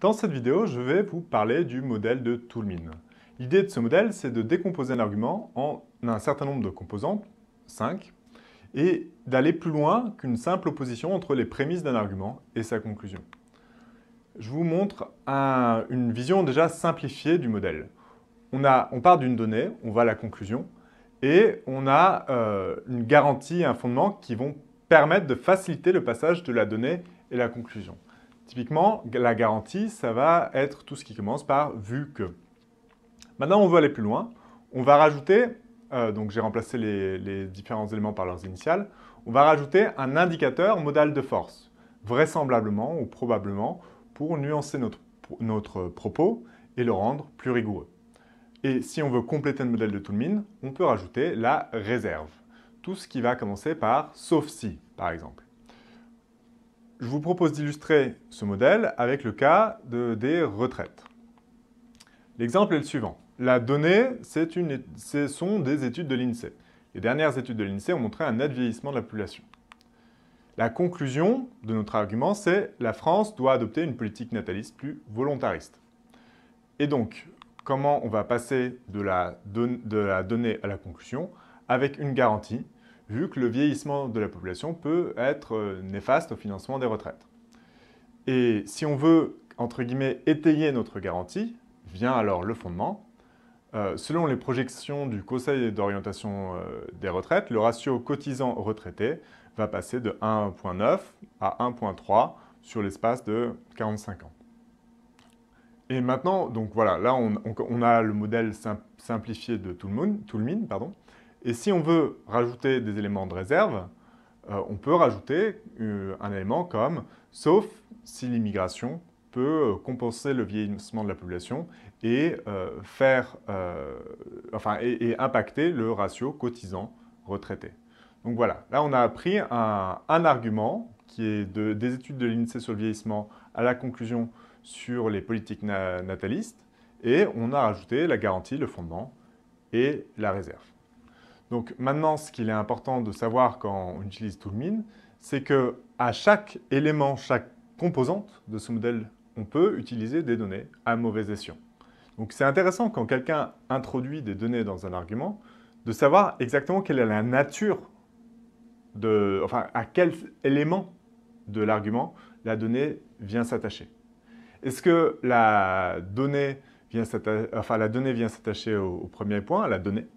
Dans cette vidéo, je vais vous parler du modèle de Toulmin. L'idée de ce modèle, c'est de décomposer un argument en un certain nombre de composantes, 5, et d'aller plus loin qu'une simple opposition entre les prémices d'un argument et sa conclusion. Je vous montre une vision déjà simplifiée du modèle. On, part d'une donnée, on va à la conclusion, et on a euh, une garantie un fondement qui vont permettre de faciliter le passage de la donnée et la conclusion. Typiquement, la garantie, ça va être tout ce qui commence par vu que. Maintenant, on veut aller plus loin. On va rajouter, euh, donc j'ai remplacé les, différents éléments par leurs initiales, on va rajouter un indicateur modal de force, vraisemblablement ou probablement, pour nuancer notre, notre propos et le rendre plus rigoureux. Et si on veut compléter le modèle de Toulmin, on peut rajouter la réserve, tout ce qui va commencer par sauf si, par exemple je vous propose d'illustrer ce modèle avec le cas des retraites. L'exemple est le suivant. La donnée, une, ce sont des études de l'INSEE. Les dernières études de l'INSEE ont montré un net vieillissement de la population. La conclusion de notre argument, c'est la France doit adopter une politique nataliste plus volontariste. Et donc, comment on va passer de la donnée à la conclusion Avec une garantie, vu que le vieillissement de la population peut être euh, néfaste au financement des retraites. Et si on veut, entre guillemets, étayer notre garantie, vient alors le fondement. Euh, selon les projections du Conseil d'orientation euh, des retraites, le ratio cotisant-retraité va passer de 1,9 à 1,3 sur l'espace de 45 ans. Et maintenant, donc voilà, là on, a le modèle simplifié de Toulmin, pardon, et si on veut rajouter des éléments de réserve, euh, on peut rajouter euh, un élément comme « sauf si l'immigration peut euh, compenser le vieillissement de la population et, faire, et, impacter le ratio cotisant-retraité ». Donc voilà, là on a appris un, argument qui est des études de l'INSEE sur le vieillissement à la conclusion sur les politiques natalistes et on a rajouté la garantie, le fondement et la réserve. Donc maintenant, ce qu'il est important de savoir quand on utilise Toolmin, c'est que à chaque élément, chaque composante de ce modèle, on peut utiliser des données à mauvais escient. Donc c'est intéressant quand quelqu'un introduit des données dans un argument, de savoir exactement quelle est la nature, enfin à quel élément de l'argument la donnée vient s'attacher. Est-ce que la donnée vient s'attacher au, au premier point, à la donnée,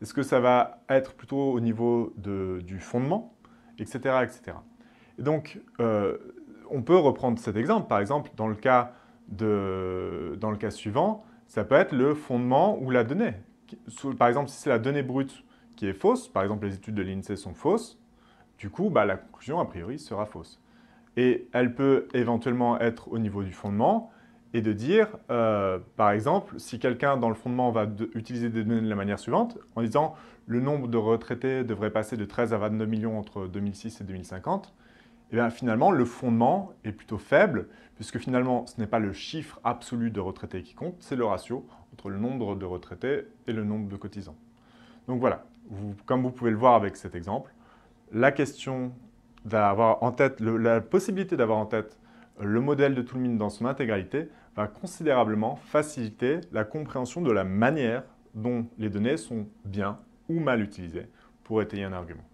est-ce que ça va être plutôt au niveau du fondement, etc. etc. donc, euh, on peut reprendre cet exemple. Par exemple, dans le, cas suivant, ça peut être le fondement ou la donnée. Par exemple, si c'est la donnée brute qui est fausse, par exemple les études de l'INSEE sont fausses, du coup, bah, la conclusion, a priori, sera fausse. Et elle peut éventuellement être au niveau du fondement, et de dire, euh, par exemple, si quelqu'un dans le fondement va utiliser des données de la manière suivante, en disant le nombre de retraités devrait passer de 13 à 22 millions entre 2006 et 2050, eh bien finalement, le fondement est plutôt faible, puisque finalement, ce n'est pas le chiffre absolu de retraités qui compte, c'est le ratio entre le nombre de retraités et le nombre de cotisants. Donc voilà, comme vous pouvez le voir avec cet exemple, la question d'avoir en tête, la possibilité d'avoir en tête le modèle de Toulmin dans son intégralité va considérablement faciliter la compréhension de la manière dont les données sont bien ou mal utilisées pour étayer un argument.